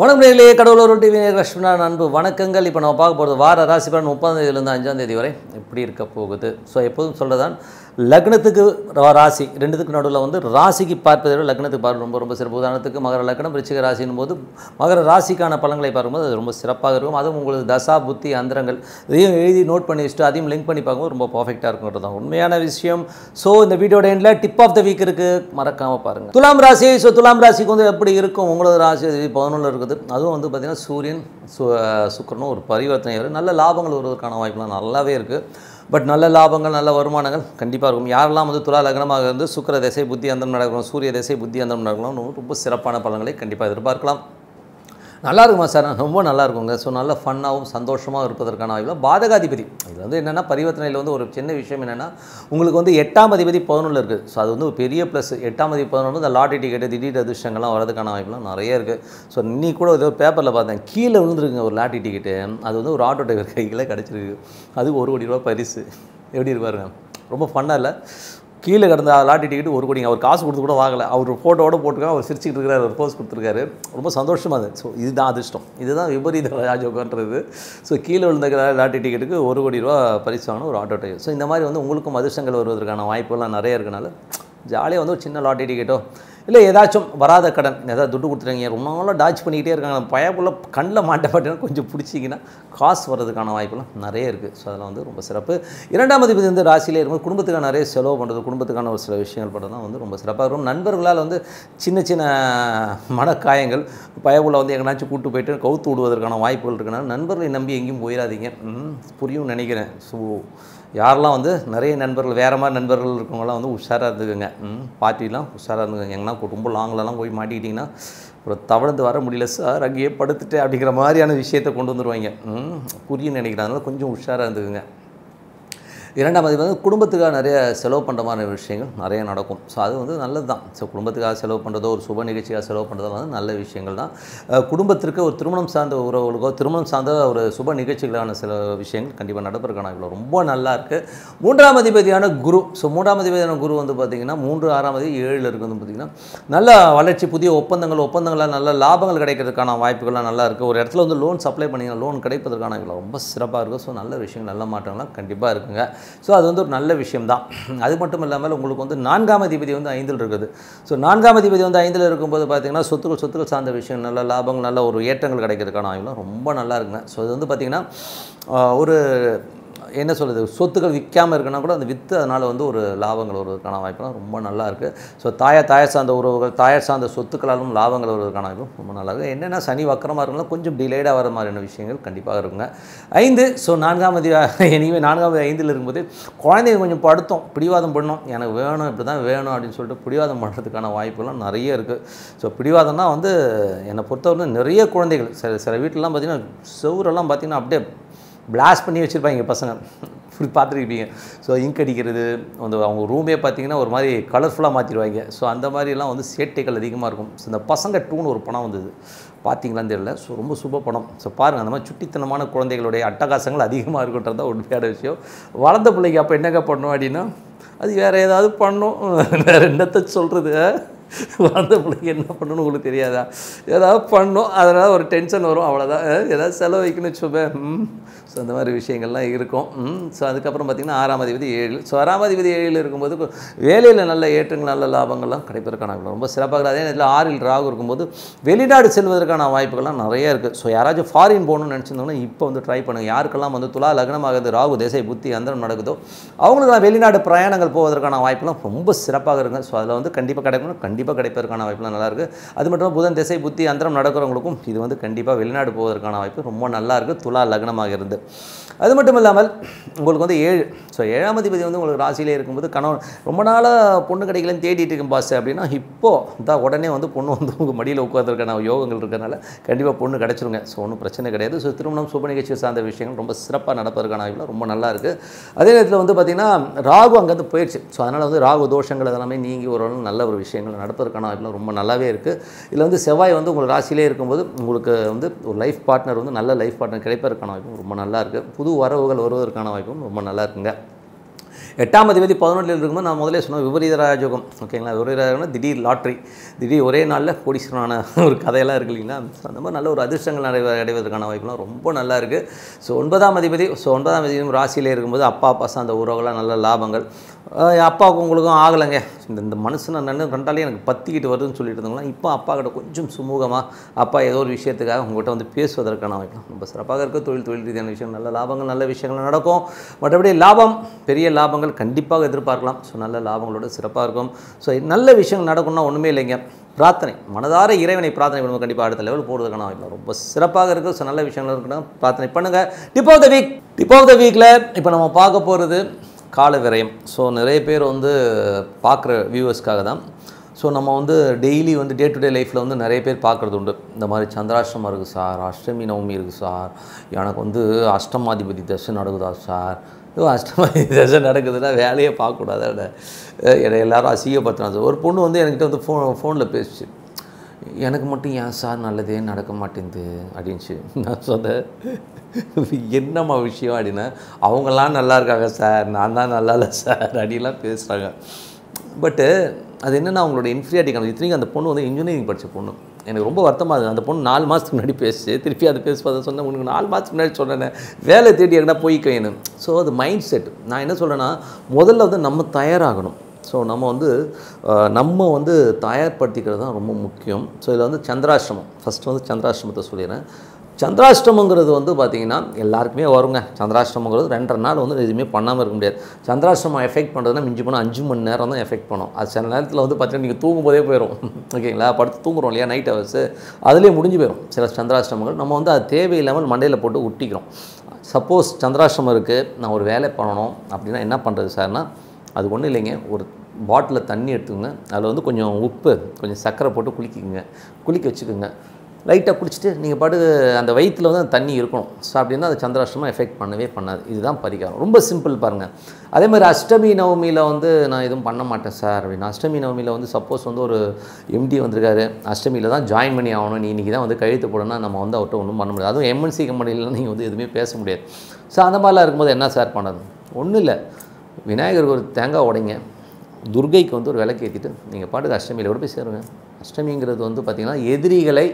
வணக்கம் நேரிலே கடவுளர் டிவி லட்சுமணா அன்பு வணக்கங்கள் இப்போ நம்ம பார்க்க போகிறது வார ராசி பலன் முப்பதாம் தேதியிலிருந்து அஞ்சாம் தேதி வரை எப்படி இருக்க போகுது ஸோ எப்போதும் சொல்லதான் லக்னத்துக்கு ராசி ரெண்டுத்துக்கு நடுவில் வந்து ராசிக்கு பார்ப்பதை விட லக்னத்துக்கு பார்ப்பது ரொம்ப ரொம்ப சிறப்பு உதாரணத்துக்கு மகர லக்னம் ரிச்சிக ராசின் போது மகர ராசிக்கான பலன்களை பார்க்கும்போது அது ரொம்ப சிறப்பாக இருக்கும் அதுவும் உங்களுக்கு தசா புத்தி அந்தரங்கள் இதையும் எழுதி நோட் பண்ணி வச்சுட்டு அதையும் லிங்க் பண்ணி பார்க்கும்போது ரொம்ப பர்ஃபெக்டாக இருக்கும்ன்றது தான் உண்மையான விஷயம் ஸோ இந்த வீடியோட எண்டில் டிப் ஆஃப் த வீக் இருக்குது மறக்காமல் பாருங்கள் துலாம் ராசி ஸோ துலாம் ராசிக்கு வந்து எப்படி இருக்கும் உங்களது ராசி பதினொன்று இருக்குது அதுவும் வந்து பார்த்திங்கன்னா சூரியன் சு சுக்கரனும் ஒரு பரிவர்த்தனை நல்ல லாபங்கள் வருவதற்கான வாய்ப்புலாம் நல்லாவே இருக்குது பட் நல்ல லாபங்கள் நல்ல வருமானங்கள் கண்டிப்பாக இருக்கும் யாரெல்லாம் வந்து துலா லக்னமாக இருந்து சுக்கர தசை புத்தி அந்தம் நடக்கிறோம் சூரிய தசை புத்தி அந்தம் நடக்கிறோம் ரொம்ப சிறப்பான பலன்களை கண்டிப்பாக எதிர்பார்க்கலாம் நல்லா இருக்குமா சார் ரொம்ப நல்லா இருக்குங்க ஸோ நல்ல ஃபன்னாகவும் சந்தோஷமாக இருப்பதற்கான ஆய்வில் பாதகாதிபதி இது வந்து என்னென்னா பரிவர்த்தனையில் வந்து ஒரு சின்ன விஷயம் என்னென்னா உங்களுக்கு வந்து எட்டாம் அதிபதி பதினொன்று இருக்குது ஸோ அது வந்து ஒரு பெரிய ப்ளஸ் எட்டாம் அதிபதி பதினொன்று வந்து லாட்டரி டிக்கெட்டு திடீர் அதிர்ஷ்டங்கள்லாம் வரதுக்கான வாய்ப்புலாம் நிறைய இருக்குது ஸோ இன்னி கூட ஏதோ பேப்பரில் பார்த்தேன் கீழே விழுந்துருக்குங்க ஒரு லாட்டரி டிக்கெட்டு அது வந்து ஒரு ஆட்டோ டிரைவர் கையில் கிடச்சிருக்கு அது ஒரு கோடி ரூபா பரிசு எப்படி இருப்பாருங்க ரொம்ப ஃபன்னாக இல்லை கீழே கிடந்த டிக்கெட் ஒரு கோடிங்க அவர் காசு கொடுத்து கூட வாங்கலை அவர் ஃபோட்டோவோட போட்டுக்காங்க அவர் சிரிச்சுக்கிட்டு இருக்கிறார் போஸ் கொடுத்துருக்காரு ரொம்ப சந்தோஷமாக அது ஸோ இதுதான் அதிர்ஷ்டம் இதுதான் விபரீத ராஜோகன்றது ஸோ கீழே விழுந்த லாட்டி டிக்கெட்டுக்கு ஒரு கோடி ரூபா பரிசு வாங்கணும் ஒரு ஆட்டோ டிரைவர் ஸோ இந்த மாதிரி வந்து உங்களுக்கும் அதிர்ஷ்டங்கள் வருவதற்கான வாய்ப்புகள்லாம் நிறைய இருக்கனால ஜாலியாக வந்து ஒரு சின்ன லாட்டி டிக்கெட்டோ இல்லை ஏதாச்சும் வராத கடன் ஏதாவது துட்டு கொடுத்துருங்க ரொம்ப நாளாக டாச் பண்ணிக்கிட்டே இருக்காங்க பயப்புள்ள கண்ணில் மாட்டப்பட்டேன்னு கொஞ்சம் பிடிச்சிங்கன்னா காசு வர்றதுக்கான வாய்ப்புலாம் நிறைய இருக்குது ஸோ அதெல்லாம் வந்து ரொம்ப சிறப்பு இரண்டாம் அதிபதி வந்து ராசியிலே இருக்கும்போது குடும்பத்துக்கான நிறைய செலவு பண்ணுறது குடும்பத்துக்கான ஒரு சில விஷயங்கள் பண்ணுறது வந்து ரொம்ப சிறப்பாக இருக்கும் நண்பர்களால் வந்து சின்ன சின்ன மனக்காயங்கள் பயவுள்ள வந்து எங்கேனாச்சும் கூட்டு போயிட்டு கவுத்து விடுவதற்கான வாய்ப்புகள் இருக்குன்னா நண்பர்களை நம்பி எங்கேயும் போயிடாதீங்க புரியும் நினைக்கிறேன் ஸோ யாரெல்லாம் வந்து நிறைய நண்பர்கள் வேறு மாதிரி நண்பர்கள் இருக்கவங்களாம் வந்து உஷாராக இருந்துக்குங்க பார்ட்டிலாம் உஷாராக இருந்துக்கங்க எங்கன்னா போனீங்கன்னா ரொம்ப லாங்கிலலாம் போய் மாட்டிக்கிட்டிங்கன்னா ஒரு தவழ்ந்து வர முடியல சார் அங்கேயே படுத்துட்டு அப்படிங்கிற மாதிரியான விஷயத்தை கொண்டு வந்துடுவாங்க புரியுன்னு நினைக்கிறாங்க கொஞ்சம் உஷாராக இருந்துக்குங்க இரண்டாவது வந்து குடும்பத்துக்காக நிறைய செலவு பண்ணுற மாதிரி விஷயங்கள் நிறைய நடக்கும் ஸோ அது வந்து நல்லது தான் ஸோ குடும்பத்துக்காக செலவு பண்ணுறதோ ஒரு சுப நிகழ்ச்சியாக செலவு பண்ணுறதோ வந்து நல்ல விஷயங்கள் தான் குடும்பத்திற்கு ஒரு திருமணம் சார்ந்த உறவுகளுக்கோ திருமணம் சார்ந்த ஒரு சுப நிகழ்ச்சிகளான சில விஷயங்கள் கண்டிப்பாக நடப்பதற்கான இவ்வளோ ரொம்ப நல்லா இருக்குது மூன்றாம் அதிபதியான குரு ஸோ மூன்றாம் அதிபதியான குரு வந்து பார்த்திங்கன்னா மூன்று ஆறாம் அதிபதி ஏழில் இருக்குது பார்த்திங்கன்னா நல்ல வளர்ச்சி புதிய ஒப்பந்தங்கள் ஒப்பந்தங்களாக நல்ல லாபங்கள் கிடைக்கிறதுக்கான வாய்ப்புகள்லாம் நல்லா இருக்குது ஒரு இடத்துல வந்து லோன் சப்ளை பண்ணிங்கன்னா லோன் கிடைப்பதற்கான இவ்வளோ ரொம்ப சிறப்பாக இருக்கும் ஸோ நல்ல விஷயங்கள் நல்ல மாற்றங்கள்லாம் கண்டிப்பாக இருக்குங்க ஸோ அது வந்து ஒரு நல்ல விஷயம் தான் அது மட்டும் இல்லாமல் உங்களுக்கு வந்து நான்காம் அதிபதி வந்து ஐந்தில் இருக்குது ஸோ நான்காம் அதிபதி வந்து ஐந்தில் இருக்கும்போது பார்த்திங்கன்னா சொத்துக்கள் சொத்துக்கள் சார்ந்த விஷயம் நல்ல லாபங்கள் நல்ல ஒரு ஏற்றங்கள் கிடைக்கிறதுக்கான ஆய்வுலாம் ரொம்ப நல்லா இருக்குங்க ஸோ அது வந்து பார்த்திங்கன்னா ஒரு என்ன சொல்கிறது சொத்துக்கள் விற்காமல் இருக்குன்னா கூட அந்த விற்று அதனால் வந்து ஒரு லாபங்கள் வருவதற்கான வாய்ப்புலாம் ரொம்ப நல்லா இருக்குது ஸோ தாயா தாயார் சார்ந்த உறவுகள் தாயார் சார்ந்த சொத்துக்களாலும் லாபங்கள் வருவதற்கான வாய்ப்பு ரொம்ப நல்லா இருக்குது என்னென்னா சனி வக்கரமாக இருக்குன்னா கொஞ்சம் டிலேடாக வர மாதிரியான விஷயங்கள் கண்டிப்பாக இருக்குங்க ஐந்து ஸோ நான்காம் இனிமேல் எனவே நான்காம் ஐந்தில் இருக்கும்போது குழந்தைங்க கொஞ்சம் படுத்தோம் பிடிவாதம் பண்ணோம் எனக்கு வேணும் இப்படி தான் வேணும் அப்படின்னு சொல்லிட்டு பிடிவாதம் பண்ணுறதுக்கான வாய்ப்புலாம் நிறைய இருக்குது ஸோ பிடிவாதம்னா வந்து என்னை பொறுத்தவரை நிறைய குழந்தைகள் சில சில வீட்டிலலாம் பார்த்திங்கன்னா செவரெல்லாம் பார்த்திங்கன்னா அப்படியே பிளாஸ்ட் பண்ணி வச்சுருப்பாங்க பசங்க இப்படி பார்த்துருப்பீங்க ஸோ இங்க் அடிக்கிறது அந்த அவங்க ரூமே பார்த்தீங்கன்னா ஒரு மாதிரி கலர்ஃபுல்லாக மாற்றிடுவாங்க ஸோ அந்த மாதிரிலாம் வந்து சேட்டைகள் அதிகமாக இருக்கும் ஸோ இந்த பசங்க டூன்னு ஒரு பணம் வந்தது பார்த்தீங்களான்னு தெரியல ஸோ ரொம்ப சுப பணம் ஸோ பாருங்கள் அந்த மாதிரி சுட்டித்தனமான குழந்தைகளுடைய அட்டகாசங்கள் அதிகமாக இருக்குன்றது தான் உண்மையான விஷயம் வளர்ந்த பிள்ளைங்க அப்போ என்னங்க பண்ணும் அப்படின்னா அது வேறு ஏதாவது பண்ணும் வேறு என்னத்தை சொல்கிறது வளர்ந்த பிள்ளைங்க என்ன பண்ணணும் உங்களுக்கு தெரியாதா ஏதாவது பண்ணும் அதனால் ஒரு டென்ஷன் வரும் அவ்வளோதான் ஏதாவது செலவு வைக்கணும் வச்சுப்பேன் ஸோ இந்த மாதிரி விஷயங்கள்லாம் இருக்கும் ஸோ அதுக்கப்புறம் பார்த்திங்கன்னா ஆறாம் அதிபதி ஏழு ஸோ ஆறாம் அதிபதி ஏழில் இருக்கும்போது வேலையில் நல்ல ஏற்றங்கள் நல்ல லாபங்கள்லாம் கிடைப்பதற்கான ரொம்ப சிறப்பாக அதே நேரத்தில் ஆறில் ராகு இருக்கும்போது வெளிநாடு செல்வதற்கான வாய்ப்புகள்லாம் நிறைய இருக்குது ஸோ யாராச்சும் ஃபாரின் போகணும்னு நினச்சிருந்தோம்னா இப்போ வந்து ட்ரை பண்ணுங்கள் யாருக்கெல்லாம் வந்து துலா லக்னமாகிறது ராகு திசை புத்தி அந்தரம் நடக்குதோ அவங்களுக்கு வெளிநாடு பிரயாணங்கள் போவதற்கான வாய்ப்புலாம் ரொம்ப சிறப்பாக இருக்குது ஸோ அதில் வந்து கண்டிப்பாக கிடைக்கணும் கண்டிப்பாக கிடைப்பதற்கான வாய்ப்புலாம் நல்லாயிருக்கு அது மட்டும் புதன் திசை புத்தி அந்தரம் நடக்கிறவங்களுக்கும் இது வந்து கண்டிப்பாக வெளிநாடு போவதற்கான வாய்ப்பு ரொம்ப நல்லா இருக்குது துலா லக்னமாக இருந்து அது மட்டும் இல்லாமல் உங்களுக்கு வந்து ஏழு ஸோ ஏழாம் அதிபதி வந்து உங்களுக்கு ராசியிலே இருக்கும்போது கணவன் ரொம்ப நாளாக பொண்ணு கிடைக்கலன்னு தேடிட்டு இருக்கும் பாஸ் அப்படின்னா இப்போது தான் உடனே வந்து பொண்ணு வந்து உங்கள் மடியில் உட்காந்துருக்கான யோகங்கள் இருக்கிறனால கண்டிப்பாக பொண்ணு கிடச்சிருங்க ஸோ ஒன்றும் பிரச்சனை கிடையாது ஸோ திருமணம் சுப நிகழ்ச்சி சார்ந்த விஷயங்கள் ரொம்ப சிறப்பாக நடப்பதற்கான வாய்ப்பில் ரொம்ப நல்லா இருக்குது அதே நேரத்தில் வந்து பார்த்திங்கன்னா ராகு அங்கேருந்து போயிடுச்சு ஸோ அதனால் வந்து ராகு தோஷங்கள் அதெல்லாமே நீங்கி ஓரளவு நல்ல ஒரு விஷயங்கள் நடப்பதற்கான வாய்ப்பில் ரொம்ப நல்லாவே இருக்குது இதில் வந்து செவ்வாய் வந்து உங்கள் ராசியிலே இருக்கும்போது உங்களுக்கு வந்து ஒரு லைஃப் பார்ட்னர் வந்து நல்ல லைஃப் பார்ட்னர் கிடைப்பதற்கான வாய்ப்பு ரொம்ப நல்லா நல்லா இருக்குது புது வரவுகள் வருவதற்கான வாய்ப்பும் ரொம்ப நல்லா இருக்குங்க எட்டாம் அதிபதி பதினொன்றில் இருக்கும்போது நான் முதலே சொன்னேன் விபரீத ராஜோகம் ஓகேங்களா விபரீத ராஜயோகம்னா திடீர் லாட்ரி திடீர் ஒரே நாளில் கோடீஸ்வரனான ஒரு கதையெல்லாம் இருக்கு இல்லைங்களா அந்த மாதிரி நல்ல ஒரு அதிர்ஷ்டங்கள் அடை அடைவதற்கான வாய்ப்புலாம் ரொம்ப நல்லா இருக்குது ஸோ ஒன்பதாம் அதிபதி ஸோ ஒன்பதாம் அதிபதியும் ராசியிலே இருக்கும்போது அப்பா பசம் அந்த உறவுகளாக நல்ல லாபங்கள் என் அப்பாவுக்கும் உங்களுக்கும் ஆகலைங்க இந்த இந்த மனுஷனை நன்று ரெண்டாலே எனக்கு பத்திக்கிட்டு வருதுன்னு சொல்லிட்டு இருந்தாங்களா இப்போ அப்பா கிட்ட கொஞ்சம் சுமூகமாக அப்பா ஏதோ ஒரு விஷயத்துக்காக உங்கள்கிட்ட வந்து பேசுவதற்கான வைக்கலாம் ரொம்ப சிறப்பாக இருக்க தொழில் தொழில் ரீதியான விஷயம் நல்ல லாபங்கள் நல்ல விஷயங்கள் நடக்கும் மற்றபடி லாபம் பெரிய லாபங்கள் கண்டிப்பாக எதிர்பார்க்கலாம் ஸோ நல்ல லாபங்களோட சிறப்பாக இருக்கும் ஸோ நல்ல விஷயங்கள் நடக்கும்னா ஒன்றுமே இல்லைங்க பிரார்த்தனை மனதார இறைவனை பிரார்த்தனை பண்ணுவோம் கண்டிப்பாக அடுத்த லெவல் போடுறதுக்கான வைக்கலாம் ரொம்ப சிறப்பாக இருக்குது ஸோ நல்ல விஷயங்கள் இருக்கணும் பிரார்த்தனை பண்ணுங்கள் tip of the week tip of the வீக்கில் இப்போ நம்ம பார்க்க போகிறது கால விரயம் ஸோ நிறைய பேர் வந்து பார்க்குற வியூவர்ஸ்க்காக தான் ஸோ நம்ம வந்து டெய்லி வந்து டே டு டே லைஃப்பில் வந்து நிறைய பேர் பார்க்குறது உண்டு இந்த மாதிரி சந்திராஷ்டமம் இருக்குது சார் அஷ்டமி நவமி இருக்குது சார் எனக்கு வந்து அஷ்டமாதிபதி தசை நடக்குதா சார் இதுவும் அஷ்டமதி தசை நடக்குதுன்னா வேலையே பார்க்கக்கூடாது என்னை எல்லாரும் சார் ஒரு பொண்ணு வந்து என்கிட்ட வந்து ஃபோன் ஃபோனில் பேசிச்சு எனக்கு மட்டும் ஏன் சார் நல்லதே நடக்க மாட்டேங்குது அப்படின்ச்சு நான் சொன்னேன் என்னம்மா விஷயம் அப்படின்னா அவங்களாம் நல்லா இருக்காங்க சார் நான் தான் நல்லா இல்லை சார் அப்படிலாம் பேசுகிறாங்க பட்டு அது என்னென்னா அவங்களோட இன்ஃபீரியாரிட்டி காணும் இத்தனைக்கும் அந்த பொண்ணு வந்து இன்ஜினியரிங் படித்த பொண்ணு எனக்கு ரொம்ப வருத்தமாக இருக்குது அந்த பொண்ணு நாலு மாதத்துக்கு முன்னாடி பேசி திருப்பி அது பேசுவதை சொன்னேன் உனக்கு நாலு மாதத்துக்கு முன்னாடி சொன்னேன் வேலை தேடி எங்கன்னா போய்க்க வேணும் ஸோ அது மைண்ட் செட் நான் என்ன சொல்கிறேன்னா முதல்ல வந்து நம்ம தயாராகணும் ஸோ நம்ம வந்து நம்ம வந்து தயார்படுத்திக்கிறது தான் ரொம்ப முக்கியம் ஸோ இதில் வந்து சந்திராஷ்டிரமம் ஃபஸ்ட்டு வந்து சந்திராஷ்டிரமத்தை சொல்லிடுறேன் சந்திராஷ்டமங்கிறது வந்து பார்த்திங்கன்னா எல்லாருக்குமே வருங்க சந்திராஷ்டமங்கிறது ரெண்டரை நாள் வந்து எதுவுமே பண்ணாமல் இருக்க முடியாது சந்திராஷ்டிரமம் எஃபெக்ட் பண்ணுறதுனா மிஞ்சி போனால் அஞ்சு மணி நேரம் தான் எஃபெக்ட் பண்ணும் அது சில நேரத்தில் வந்து பார்த்திங்கன்னா நீங்கள் தூங்கும் போதே போயிடும் ஓகேங்களா படுத்து தூங்குறோம் இல்லையா நைட் ஹவர்ஸு அதுலேயே முடிஞ்சு போயிடும் சில சந்திராஷ்டமங்கள் நம்ம வந்து அது தேவையில்லாமல் மண்டையில் போட்டு ஒட்டிக்கிறோம் சப்போஸ் சந்திராஷ்டமம் இருக்குது நான் ஒரு வேலை பண்ணணும் அப்படின்னா என்ன பண்ணுறது சார்னால் அது ஒன்றும் இல்லைங்க ஒரு பாட்டிலில் தண்ணி எடுத்துக்கோங்க அதில் வந்து கொஞ்சம் உப்பு கொஞ்சம் சர்க்கரை போட்டு குளிக்குங்க குளிக்க வச்சுக்கோங்க லைட்டாக குளிச்சுட்டு நீங்கள் பாட்டு அந்த வயிற்றில் வந்து அந்த தண்ணி இருக்கணும் ஸோ அப்படின்னா அது சந்திராஷ்டமாக எஃபெக்ட் பண்ணவே பண்ணாது இதுதான் பரிகாரம் ரொம்ப சிம்பிள் பாருங்கள் அதே மாதிரி அஷ்டமி நவமியில் வந்து நான் எதுவும் பண்ண மாட்டேன் சார் அப்படின்னு அஷ்டமி நவமியில் வந்து சப்போஸ் வந்து ஒரு எம்டி வந்திருக்காரு அஷ்டமியில் தான் ஜாயின் பண்ணி ஆகணும் நீ இன்றைக்கி தான் வந்து கழுத்து போடணும்னா நம்ம வந்து அவர்கிட்ட ஒன்றும் பண்ண முடியாது அதுவும் எம்என்சி கம்பெனிலாம் நீங்கள் வந்து எதுவுமே பேச முடியாது ஸோ அந்த மாதிரிலாம் இருக்கும்போது என்ன சார் பண்ணது ஒன்றும் இல்லை விநாயகருக்கு ஒரு தேங்காய் உடைங்க துர்கைக்கு வந்து ஒரு விளக்கு ஏற்றிட்டு நீங்கள் பாட்டுக்கு அஷ்டமியில் கூட போய் சேருங்க அஷ்டமிங்கிறது வந்து பார்த்திங்கன்னா எதிரிகளை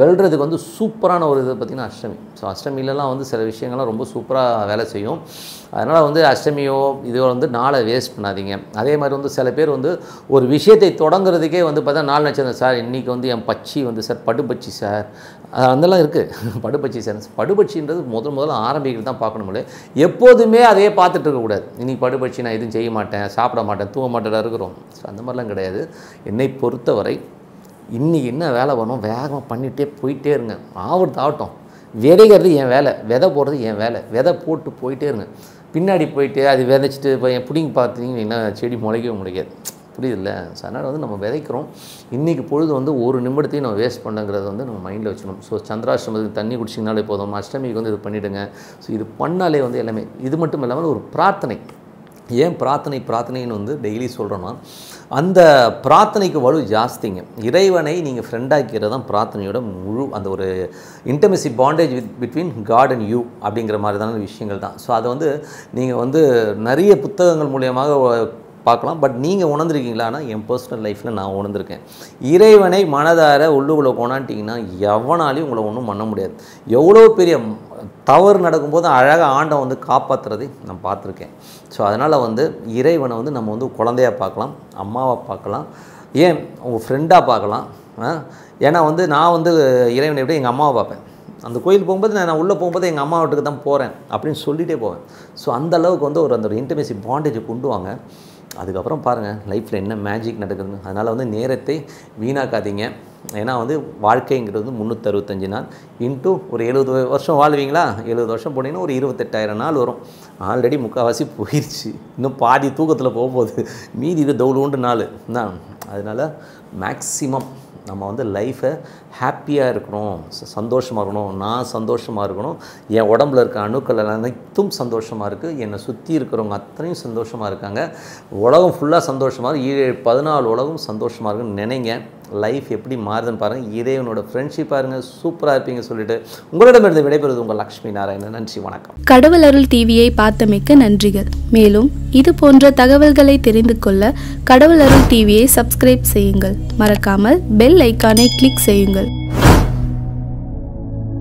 வெல்றதுக்கு வந்து சூப்பரான ஒரு இது பார்த்திங்கன்னா அஷ்டமி ஸோ அஷ்டமிலலாம் வந்து சில விஷயங்கள்லாம் ரொம்ப சூப்பராக வேலை செய்யும் அதனால் வந்து அஷ்டமியோ இதோ வந்து நாளை வேஸ்ட் பண்ணாதீங்க அதே மாதிரி வந்து சில பேர் வந்து ஒரு விஷயத்தை தொடங்குறதுக்கே வந்து பார்த்தா நாலு நட்சத்திரம் சார் இன்றைக்கி வந்து என் பச்சி வந்து சார் பச்சி சார் அதெல்லாம் இருக்குது படுபட்சி சேரன்ஸ் படுபட்சின்றது முதல் முதல்ல ஆரம்பிக்கிறது தான் பார்க்கணும்ல எப்போதுமே அதையே பார்த்துட்டு இருக்கக்கூடாது இன்றைக்கி படுபட்சி நான் எதுவும் செய்ய மாட்டேன் சாப்பிட மாட்டேன் தூங்க மாட்டேடா இருக்கிறோம் ஸோ அந்த மாதிரிலாம் கிடையாது என்னை பொறுத்தவரை இன்றைக்கி என்ன வேலை வரணும் வேகமாக பண்ணிகிட்டே போயிட்டே இருங்க ஆவட்டு ஆகட்டும் விதைகிறது என் வேலை விதை போடுறது என் வேலை விதை போட்டு போயிட்டே இருங்க பின்னாடி போயிட்டு அது விதைச்சிட்டு இப்போ என் பிடிங்கி பார்த்தீங்கன்னா செடி முளைக்கவே முடியாது புரியுதுல்ல ஸோ அதனால் வந்து நம்ம விதைக்கிறோம் இன்றைக்கி பொழுது வந்து ஒரு நிமிடத்தையும் நம்ம வேஸ்ட் பண்ணுங்கிறத வந்து நம்ம மைண்டில் வச்சுக்கணும் ஸோ சந்திராஷ்டமத்துக்கு தண்ணி குடிச்சிங்கனாலே போதும் அஷ்டமிக்கு வந்து இது பண்ணிவிடுங்க ஸோ இது பண்ணாலே வந்து எல்லாமே இது மட்டும் இல்லாமல் ஒரு பிரார்த்தனை ஏன் பிரார்த்தனை பிரார்த்தனைன்னு வந்து டெய்லி சொல்கிறோன்னா அந்த பிரார்த்தனைக்கு வலு ஜாஸ்திங்க இறைவனை நீங்கள் ஃப்ரெண்டாக்கிறது தான் பிரார்த்தனையோட முழு அந்த ஒரு intimacy bondage with between God and you அப்படிங்கிற மாதிரி தான விஷயங்கள் தான் ஸோ அதை வந்து நீங்கள் வந்து நிறைய புத்தகங்கள் மூலியமாக பார்க்கலாம் பட் நீங்கள் உணர்ந்துருக்கீங்களான்னா என் பர்சனல் லைஃப்பில் நான் உணர்ந்திருக்கேன் இறைவனை மனதார உள்ளுக்குள்ளே கொண்டாண்டிங்கன்னா எவனாலையும் உங்களை ஒன்றும் பண்ண முடியாது எவ்வளோ பெரிய தவறு நடக்கும்போது அழகாக ஆண்டை வந்து காப்பாற்றுறதை நான் பார்த்துருக்கேன் ஸோ அதனால் வந்து இறைவனை வந்து நம்ம வந்து குழந்தையாக பார்க்கலாம் அம்மாவை பார்க்கலாம் ஏன் உங்கள் ஃப்ரெண்டாக பார்க்கலாம் ஏன்னா வந்து நான் வந்து இறைவனை விட எங்கள் அம்மாவை பார்ப்பேன் அந்த கோயில் போகும்போது நான் உள்ளே போகும்போது எங்கள் அம்மா வீட்டுக்கு தான் போகிறேன் அப்படின்னு சொல்லிகிட்டே போவேன் ஸோ அந்த அளவுக்கு வந்து ஒரு அந்த ஒரு இன்டர்மேசி பாண்டேஜை கொண்டு வாங்க அதுக்கப்புறம் பாருங்கள் லைஃப்பில் என்ன மேஜிக் நடக்குதுன்னு அதனால் வந்து நேரத்தை வீணாக்காதீங்க ஏன்னா வந்து வாழ்க்கைங்கிறது முந்நூற்றறுபத்தஞ்சு நாள் இன்ட்டு ஒரு எழுபது வருஷம் வாழ்வீங்களா எழுபது வருஷம் போனீங்கன்னா ஒரு இருபத்தெட்டாயிரம் நாள் வரும் ஆல்ரெடி முக்கால்வாசி போயிடுச்சு இன்னும் பாதி தூக்கத்தில் போகும்போது மீதி இது தௌலுண்டு நாள் தான் அதனால் மேக்ஸிமம் நம்ம வந்து லைஃப்பை ஹாப்பியாக இருக்கணும் சந்தோஷமாக இருக்கணும் நான் சந்தோஷமாக இருக்கணும் என் உடம்புல இருக்க அணுக்கள் அனைத்தும் சந்தோஷமாக இருக்குது என்னை சுற்றி இருக்கிறவங்க அத்தனையும் சந்தோஷமாக இருக்காங்க உலகம் ஃபுல்லாக சந்தோஷமாக இருக்குது பதினாலு உலகம் சந்தோஷமாக இருக்குன்னு நினைங்க லைஃப் எப்படி மாறுதுன்னு பாருங்கள் இறைவனோட ஃப்ரெண்ட்ஷிப் பாருங்கள் சூப்பராக இருப்பீங்க சொல்லிட்டு உங்களிடமிருந்து விடைபெறுவது உங்கள் லக்ஷ்மி நாராயணன் நன்றி வணக்கம் கடவுள் அருள் டிவியை பார்த்தமைக்க நன்றிகள் மேலும் இது போன்ற தகவல்களை தெரிந்து கொள்ள கடவுள் அருள் டிவியை சப்ஸ்கிரைப் செய்யுங்கள் மறக்காமல் பெல் ஐக்கானை கிளிக் செய்யுங்கள்